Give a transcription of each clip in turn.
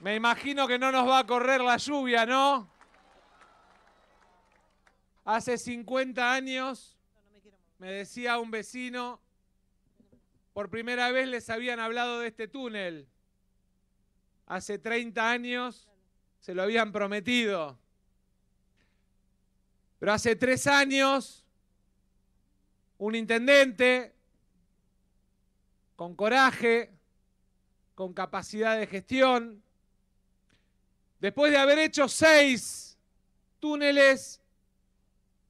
Me imagino que no nos va a correr la lluvia, ¿no? Hace 50 años me decía un vecino, por primera vez les habían hablado de este túnel. Hace 30 años se lo habían prometido. Pero hace tres años un intendente con coraje, con capacidad de gestión, Después de haber hecho seis túneles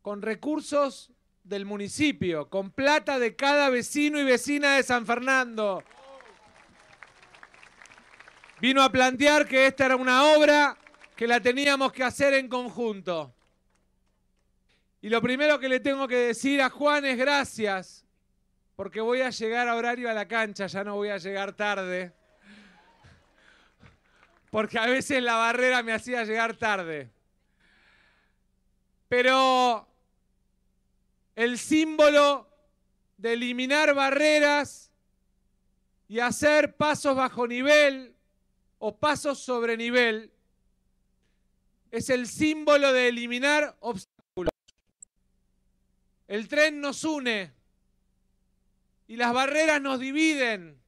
con recursos del municipio, con plata de cada vecino y vecina de San Fernando. Vino a plantear que esta era una obra que la teníamos que hacer en conjunto. Y lo primero que le tengo que decir a Juan es gracias, porque voy a llegar a horario a la cancha, ya no voy a llegar tarde porque a veces la barrera me hacía llegar tarde. Pero el símbolo de eliminar barreras y hacer pasos bajo nivel o pasos sobre nivel es el símbolo de eliminar obstáculos. El tren nos une y las barreras nos dividen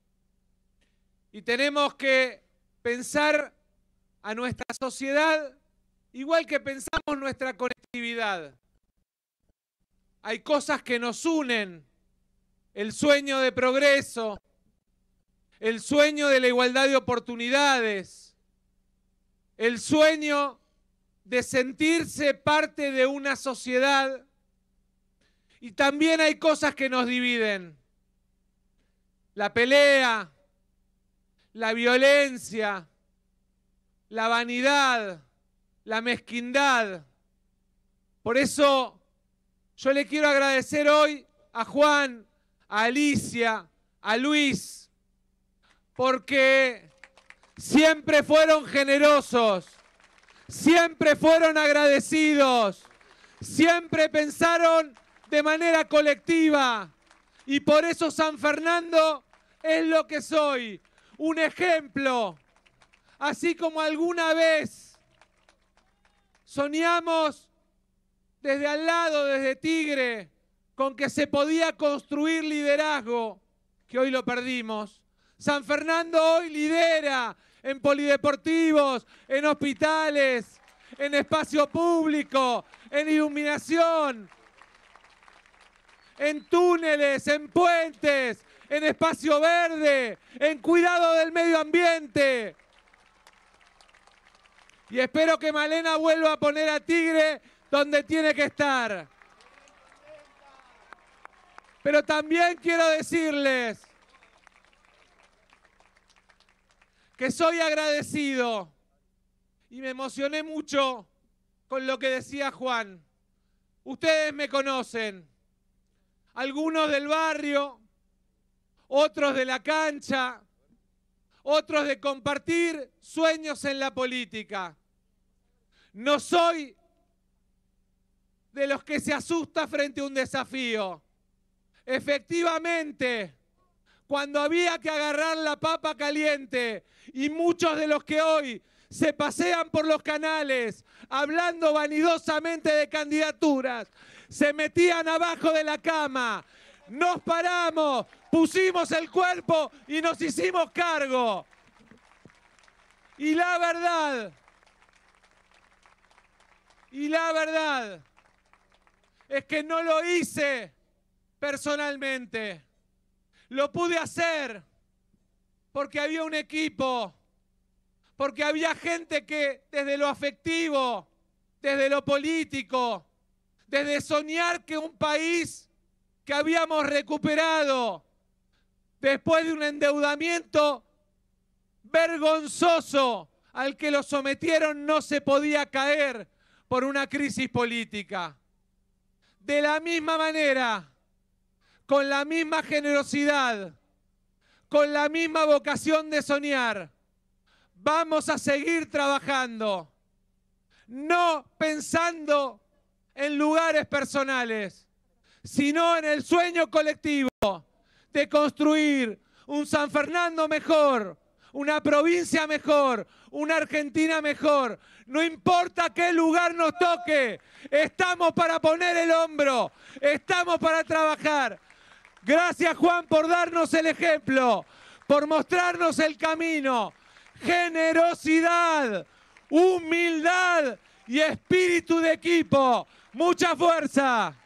y tenemos que pensar a nuestra sociedad igual que pensamos nuestra conectividad. Hay cosas que nos unen, el sueño de progreso, el sueño de la igualdad de oportunidades, el sueño de sentirse parte de una sociedad. Y también hay cosas que nos dividen. La pelea, la violencia, la vanidad, la mezquindad. Por eso yo le quiero agradecer hoy a Juan, a Alicia, a Luis, porque siempre fueron generosos, siempre fueron agradecidos, siempre pensaron de manera colectiva. Y por eso San Fernando es lo que soy, un ejemplo. Así como alguna vez soñamos desde al lado, desde Tigre, con que se podía construir liderazgo, que hoy lo perdimos. San Fernando hoy lidera en polideportivos, en hospitales, en espacio público, en iluminación, en túneles, en puentes, en espacio verde, en cuidado del medio ambiente. Y espero que Malena vuelva a poner a Tigre donde tiene que estar. Pero también quiero decirles que soy agradecido y me emocioné mucho con lo que decía Juan. Ustedes me conocen, algunos del barrio, otros de la cancha, otros de compartir sueños en la política. No soy de los que se asusta frente a un desafío. Efectivamente, cuando había que agarrar la papa caliente y muchos de los que hoy se pasean por los canales hablando vanidosamente de candidaturas, se metían abajo de la cama, nos paramos, pusimos el cuerpo y nos hicimos cargo. Y la verdad, y la verdad es que no lo hice personalmente. Lo pude hacer porque había un equipo, porque había gente que desde lo afectivo, desde lo político, desde soñar que un país que habíamos recuperado después de un endeudamiento vergonzoso al que lo sometieron no se podía caer por una crisis política. De la misma manera, con la misma generosidad, con la misma vocación de soñar, vamos a seguir trabajando, no pensando en lugares personales, sino en el sueño colectivo de construir un San Fernando mejor, una provincia mejor, una Argentina mejor. No importa qué lugar nos toque, estamos para poner el hombro, estamos para trabajar. Gracias Juan por darnos el ejemplo, por mostrarnos el camino. Generosidad, humildad y espíritu de equipo. Mucha fuerza.